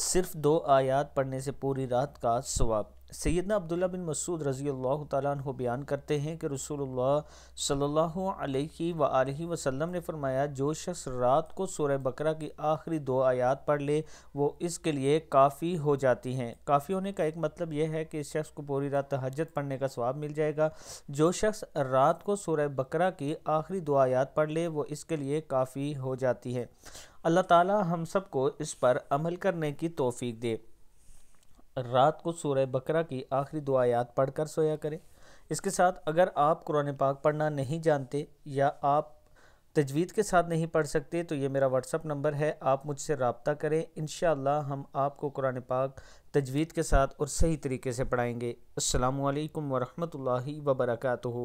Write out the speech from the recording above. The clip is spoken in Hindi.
सिर्फ दो आयात पढ़ने से पूरी रात का सवाब सैदना अब्दुल्ला बिन मसूद रज़ी अल्लाह तु बयान करते हैं कि रसूलुल्लाह सल्लल्लाहु अलैहि वसल्लम ने फरमाया जो शख्स रात को सूरह बकरा की आखिरी दो आयात पढ़ ले वो इसके लिए काफ़ी हो जाती हैं काफ़ी होने का एक मतलब यह है कि इस शख्स को पूरी रात तहजत पढ़ने का स्वाब मिल जाएगा जो शख्स रात को सूरह बकरा की आखिरी दो आयात पढ़ ले वो इसके लिए काफ़ी हो जाती है अल्लाह ताला हम सब को इस पर अमल करने की तोफ़ी दे रात को सूर्य बकरा की आखिरी दुआयात पढ़कर सोया करें इसके साथ अगर आप कुरान पाक पढ़ना नहीं जानते या आप तजवीद के साथ नहीं पढ़ सकते तो ये मेरा व्हाट्सअप नंबर है आप मुझसे रबता करें इन हम आपको कुरान पाक तजवीद के साथ और सही तरीके से पढ़ाएँगे अल्लाम वरहमल वबरकू